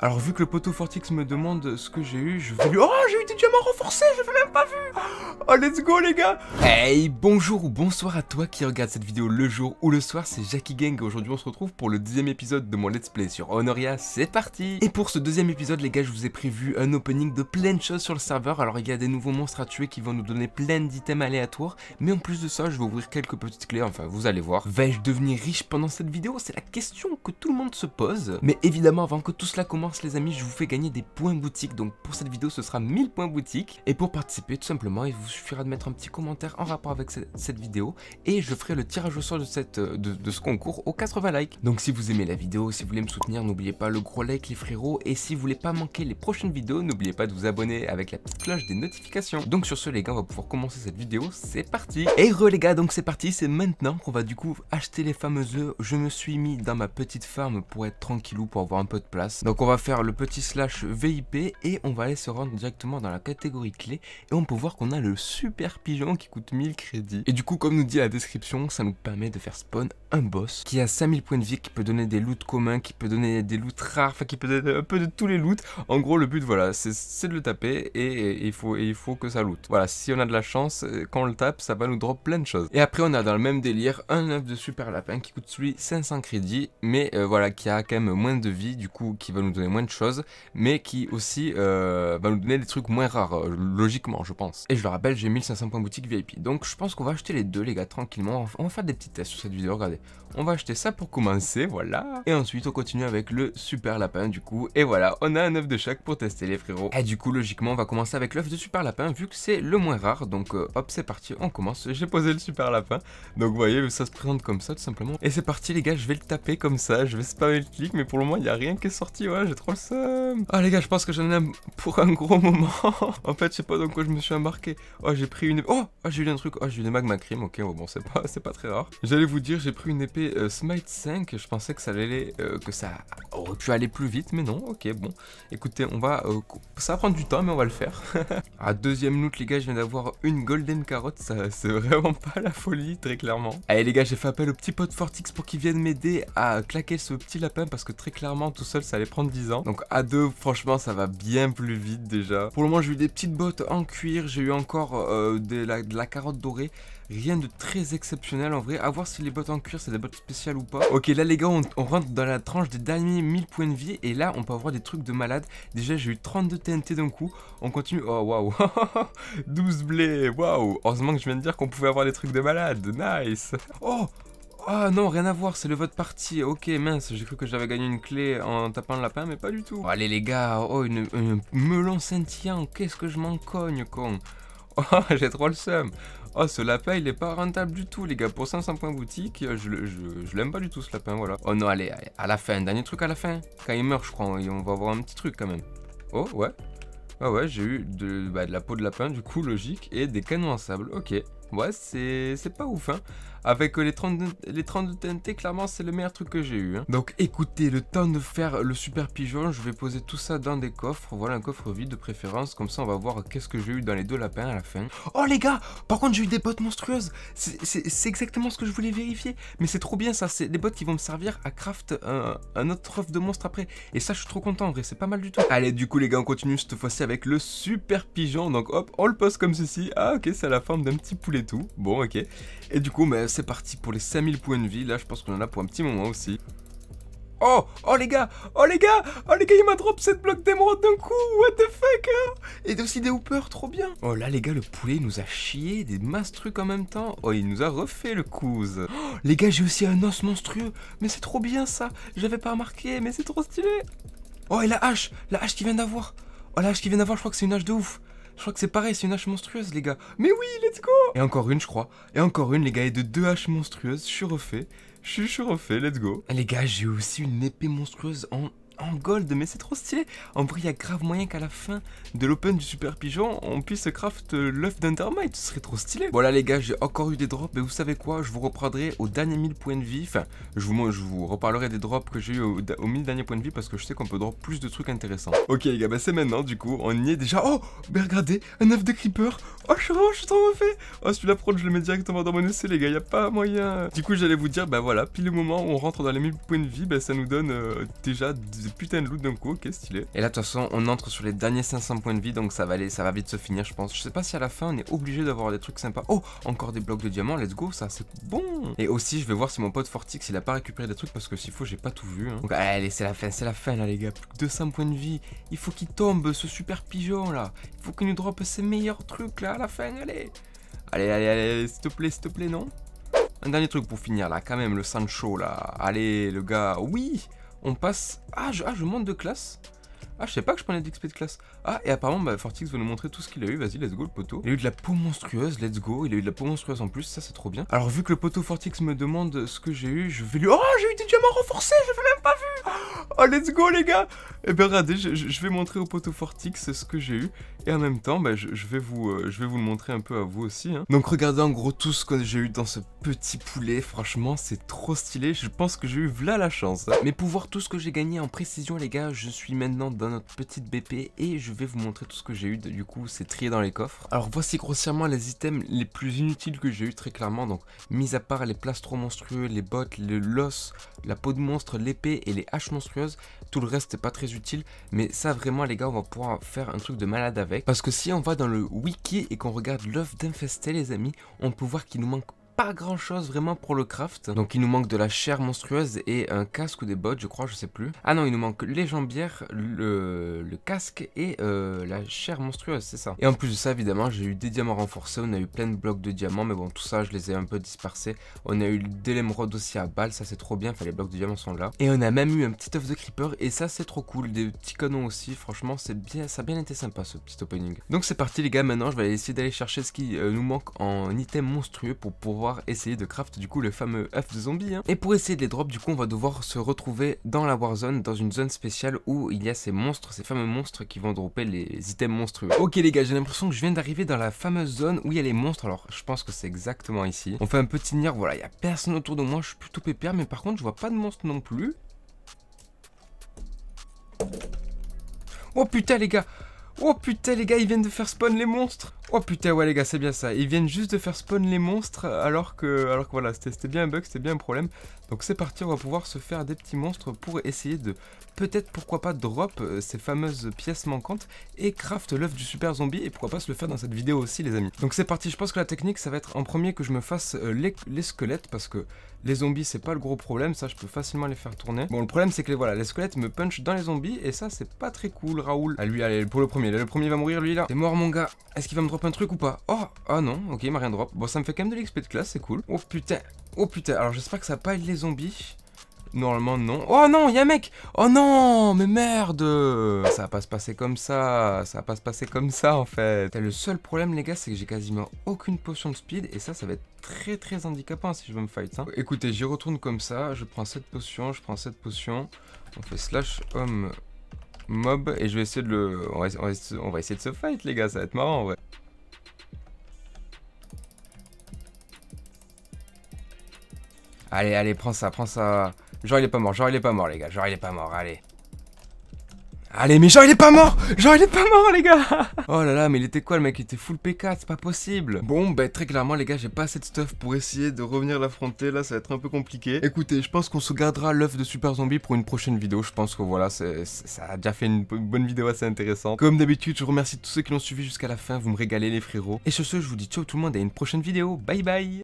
Alors vu que le poteau Fortix me demande ce que j'ai eu, je vais lui... Oh, j'ai eu des diamants renforcés, je même pas vu Oh, let's go les gars Hey, bonjour ou bonsoir à toi qui regarde cette vidéo le jour ou le soir, c'est Jackie Gang et aujourd'hui on se retrouve pour le deuxième épisode de mon let's play sur Honoria, c'est parti Et pour ce deuxième épisode les gars, je vous ai prévu un opening de plein de choses sur le serveur, alors il y a des nouveaux monstres à tuer qui vont nous donner plein d'items aléatoires, mais en plus de ça, je vais ouvrir quelques petites clés, enfin vous allez voir. Vais-je devenir riche pendant cette vidéo C'est la question que tout le monde se pose, mais évidemment avant que tout cela commence, les amis, je vous fais gagner des points boutique. Donc pour cette vidéo, ce sera 1000 points boutique. Et pour participer, tout simplement, il vous suffira de mettre un petit commentaire en rapport avec cette vidéo. Et je ferai le tirage au sort de, cette, euh, de, ce concours aux 80 likes. Donc si vous aimez la vidéo, si vous voulez me soutenir, n'oubliez pas le gros like les frérots. Et si vous voulez pas manquer les prochaines vidéos, n'oubliez pas de vous abonner avec la petite cloche des notifications. Donc sur ce les gars, on va pouvoir commencer cette vidéo. C'est parti Et re les gars, donc c'est parti. C'est maintenant qu'on va du coup acheter les fameuses œufs. Je me suis mis dans ma petite ferme pour être tranquillou, pour avoir un peu de place. Donc on va faire le petit slash VIP et on va aller se rendre directement dans la catégorie clé et on peut voir qu'on a le super pigeon qui coûte 1000 crédits. Et du coup, comme nous dit la description, ça nous permet de faire spawn un boss qui a 5000 points de vie, qui peut donner des loots communs, qui peut donner des loots rares, enfin qui peut donner un peu de tous les loots. En gros, le but, voilà, c'est de le taper et, il faut, il faut que ça loot. Voilà, si on a de la chance, euh, quand on le tape, ça va nous drop plein de choses. Et après, on a dans le même délire un œuf de super lapin qui coûte celui 500 crédits, mais euh, voilà, qui a quand même moins de vie, du coup, qui va nous donner moins de choses, mais qui aussi euh, va nous donner des trucs moins rares, euh, logiquement, je pense. Et je le rappelle, j'ai 1500 points boutique VIP, donc je pense qu'on va acheter les deux, les gars, tranquillement. On va faire des petits tests sur cette vidéo, regardez. On va acheter ça pour commencer, voilà. Et ensuite, on continue avec le super lapin, du coup. Et voilà, on a un œuf de chaque pour tester les frérots. Et du coup, logiquement, on va commencer avec l'œuf de super lapin, vu que c'est le moins rare, donc euh, hop, c'est parti, on commence. J'ai posé le super lapin, donc vous voyez, ça se présente comme ça, tout simplement. Et c'est parti, les gars, je vais le taper comme ça, je vais spammer le clic, mais pour le moment, il n'y a rien qui est sorti, ouais, trop le seum. Ah les gars, je pense que j'en ai pour un gros moment. en fait, je sais pas dans quoi je me suis embarqué. Oh, j'ai pris une... Oh, ah, j'ai eu un truc. Oh, j'ai eu des magma cream. Ok, oh, bon, c'est pas, pas très rare. J'allais vous dire, j'ai pris une épée euh, Smite 5. Je pensais que ça allait... Euh, que ça aurait pu aller plus vite, mais non, ok, bon. Écoutez, on va... Euh, ça va prendre du temps, mais on va le faire. à deuxième loot, les gars, je viens d'avoir une golden carotte, ça c'est vraiment pas la folie, très clairement. Allez les gars, j'ai fait appel au petit pote Fortix pour qu'il vienne m'aider à claquer ce petit lapin, parce que très clairement, tout seul, ça allait prendre 10 ans. Donc à deux, franchement, ça va bien plus vite déjà. Pour le moment, j'ai eu des petites bottes en cuir, j'ai eu encore euh, de la carotte dorée. Rien de très exceptionnel en vrai. Avoir voir si les bottes en cuir, c'est des bottes spéciales ou pas. Ok, là les gars, on, rentre dans la tranche des derniers 1000 points de vie. Et là, on peut avoir des trucs de malade. Déjà, j'ai eu 32 TNT d'un coup. On continue. Oh, waouh. 12 blés. Waouh. Heureusement que je viens de dire qu'on pouvait avoir des trucs de malade. Nice. Oh oh non, rien à voir, c'est le vote parti. Ok, mince, j'ai cru que j'avais gagné une clé en tapant le lapin, mais pas du tout. allez les gars, oh, une, melon scintillant, qu'est-ce que je m'en cogne, con. Oh, j'ai trop le seum. Oh, ce lapin, il est pas rentable du tout, les gars. Pour 500 points boutique, je, je, je l'aime pas du tout, ce lapin, voilà. Oh non, allez, à la fin, dernier truc à la fin. Quand il meurt, je crois, on va avoir un petit truc quand même. Oh, ouais. Ah ouais, j'ai eu bah, de, la peau de lapin, du coup, logique, et des canons en sable, ok. Ouais, c'est pas ouf, hein. Avec euh, les 30, les TNT, clairement, c'est le meilleur truc que j'ai eu. Hein. Donc écoutez, le temps de faire le super pigeon, je vais poser tout ça dans des coffres. Voilà, un coffre vide de préférence, comme ça on va voir qu'est-ce que j'ai eu dans les deux lapins à la fin. Oh les gars, par contre j'ai eu des bottes monstrueuses. C'est exactement ce que je voulais vérifier. Mais c'est trop bien ça, c'est des bottes qui vont me servir à craft un, autre offre de monstre après. Et ça, je suis trop content en vrai, c'est pas mal du tout. Allez, du coup les gars, on continue cette fois-ci avec le super pigeon. Donc hop, on le pose comme ceci. Ah ok, c'est la forme d'un petit poulet et tout. Bon, ok. Et du coup, ben, c'est parti pour les 5000 points de vie. Là, je pense qu'on en a pour un petit moment aussi. Oh Oh les gars Oh les gars Oh les gars, il m'a drop cette bloc d'émeraude d'un coup What the fuck hein. Et aussi des hoopers, trop bien Oh là les gars, le poulet nous a chié des masses trucs en même temps Oh, il nous a refait le couze oh, Les gars, j'ai aussi un os monstrueux Mais c'est trop bien ça J'avais pas remarqué, mais c'est trop stylé Oh, et la hache La hache qui vient d'avoir Oh, la hache qui vient d'avoir, je crois que c'est une hache de ouf je crois que c'est pareil, c'est une hache monstrueuse, les gars. Mais oui, let's go Et encore une, je crois. Et encore une, les gars, et de deux haches monstrueuses. Je suis refait. Je suis refait, let's go. Les gars, j'ai aussi une épée monstrueuse en en gold, mais c'est trop stylé. En vrai, il y a grave moyen qu'à la fin de l'open du super pigeon, on puisse craft euh, l'œuf d'Undermite. Ce serait trop stylé. Voilà, les gars, j'ai encore eu des drops. mais vous savez quoi Je vous reprendrai au dernier 1000 points de vie. Enfin, je vous, je vous reparlerai des drops que j'ai eu au, 1000 derniers points de vie parce que je sais qu'on peut drop plus de trucs intéressants. Ok, les gars, bah c'est maintenant. Du coup, on y est déjà. Oh, mais regardez, un œuf de creeper. Oh, je suis, vraiment, je suis trop mauvais Oh, celui-là, je le mets directement dans mon essai, les gars. il Y a pas moyen. Du coup, j'allais vous dire, bah voilà, pile le moment où on rentre dans les 1000 points de vie, bah ça nous donne euh, déjà déjà putain de loot d'un coup, ok stylé. Et là de toute façon on entre sur les derniers 500 points de vie donc ça va aller, ça va vite se finir je pense. Je sais pas si à la fin on est obligé d'avoir des trucs sympas. Oh encore des blocs de diamants, let's go ça c'est bon. Et aussi je vais voir si mon pote Fortix il a pas récupéré des trucs parce que s'il faut j'ai pas tout vu. Hein. allez c'est la fin, c'est la fin là les gars, plus de 200 points de vie. Il faut qu'il tombe ce super pigeon là. Il faut qu'il nous drop ses meilleurs trucs là à la fin, allez. Allez, allez, allez, s'il te plaît, s'il te plaît, non un dernier truc pour finir là, quand même, le Sancho là. Allez, le gars, oui on passe... Ah, ah je, monte de classe ah, je sais pas que je prenais de l'XP de classe. Ah, et apparemment, bah, Fortix veut nous montrer tout ce qu'il a eu. Vas-y, let's go, le poteau. Il a eu de la peau monstrueuse, let's go. Il a eu de la peau monstrueuse en plus, ça c'est trop bien. Alors, vu que le poteau Fortix me demande ce que j'ai eu, je vais lui. Oh, j'ai eu des diamants renforcés, je l'ai même pas vu. Oh, let's go, les gars. Et eh ben, regardez, je, vais montrer au poteau Fortix ce que j'ai eu. Et en même temps, bah, euh, je, vais vous, le montrer un peu à vous aussi. Hein. Donc, regardez en gros tout ce que j'ai eu dans ce petit poulet. Franchement, c'est trop stylé. Je pense que j'ai eu v'là la chance. Hein. Mais pour voir tout ce que j'ai gagné en précision, les gars, je suis maintenant dans notre petite BP et je vais vous montrer tout ce que j'ai eu. Du coup, c'est trié dans les coffres. Alors voici grossièrement les items les plus inutiles que j'ai eu très clairement. Donc, mis à part les plastrons monstrueux, les bottes, le l'os, la peau de monstre, l'épée et les haches monstrueuses, tout le reste n'est pas très utile. Mais ça, vraiment, les gars, on va pouvoir faire un truc de malade avec. Parce que si on va dans le wiki et qu'on regarde l'œuf d'infesté, les amis, on peut voir qu'il nous manque pas grand chose vraiment pour le craft. Donc il nous manque de la chair monstrueuse et un casque ou des bottes, je crois, je sais plus. Ah non, il nous manque les jambières, le, casque et euh, la chair monstrueuse, c'est ça. Et en plus de ça, évidemment, j'ai eu des diamants renforcés, on a eu plein de blocs de diamants, mais bon, tout ça, je les ai un peu dispersés. On a eu de l'émeraude aussi à balles, ça c'est trop bien, enfin les blocs de diamants sont là. Et on a même eu un petit œuf de creeper, et ça c'est trop cool, des petits canons aussi, franchement, c'est bien, ça a bien été sympa ce petit opening. Donc c'est parti les gars, maintenant je vais essayer d'aller chercher ce qui euh, nous manque en item monstrueux pour pouvoir essayer de craft du coup le fameux œuf de zombie. Hein. Et pour essayer de les drop, du coup, on va devoir se retrouver dans la Warzone, dans une zone spéciale où il y a ces monstres, ces fameux monstres qui vont dropper les items monstrueux. Ok les gars, j'ai l'impression que je viens d'arriver dans la fameuse zone où il y a les monstres. Alors, je pense que c'est exactement ici. On fait un petit nir, voilà, il y a personne autour de moi, je suis plutôt pépère, mais par contre, je vois pas de monstres non plus. Oh putain les gars Oh putain les gars, ils viennent de faire spawn les monstres Oh putain, ouais les gars, c'est bien ça. Ils viennent juste de faire spawn les monstres alors que, alors que voilà, c'était bien un bug, c'était bien un problème. Donc c'est parti, on va pouvoir se faire des petits monstres pour essayer de, peut-être pourquoi pas, drop euh, ces fameuses pièces manquantes et craft l'œuf du super zombie et pourquoi pas se le faire dans cette vidéo aussi les amis. Donc c'est parti, je pense que la technique ça va être en premier que je me fasse euh, les, squelettes parce que les zombies c'est pas le gros problème, ça je peux facilement les faire tourner. Bon le problème c'est que les, voilà, les squelettes me punchent dans les zombies et ça c'est pas très cool Raoul. Ah lui, allez, pour le premier, le premier va mourir lui là. T'es mort mon gars, est-ce qu'il va me drop un truc ou pas Oh, ah non, ok, il m'a rien drop. Bon, ça me fait quand même de l'XP de classe, c'est cool. Oh putain, oh putain, alors j'espère que ça va pas être les zombies. Normalement, non. Oh non, il y a un mec Oh non, mais merde Ça va pas se passer comme ça, ça va pas se passer comme ça, en fait. Le seul problème, les gars, c'est que j'ai quasiment aucune potion de speed, et ça, ça va être très très handicapant si je veux me fight. Hein. Écoutez, j'y retourne comme ça, je prends cette potion, je prends cette potion, on fait slash homme mob, et je vais essayer de le... On va, on va essayer de se fight, les gars, ça va être marrant, en ouais. Allez, allez, prends ça, prends ça. Genre il est pas mort, genre il est pas mort les gars, genre il est pas mort, allez. Allez, mais genre il est pas mort Genre il est pas mort les gars Oh là là, mais il était quoi le mec Il était full P4, c'est pas possible Bon, bah très clairement les gars, j'ai pas assez de stuff pour essayer de revenir l'affronter, là ça va être un peu compliqué. Écoutez, je pense qu'on se gardera l'œuf de Super Zombie pour une prochaine vidéo, je pense que voilà, ça a déjà fait une bonne vidéo assez intéressante. Comme d'habitude, je remercie tous ceux qui l'ont suivi jusqu'à la fin, vous me régalez les frérots. Et sur ce, je vous dis ciao tout le monde et à une prochaine vidéo, bye bye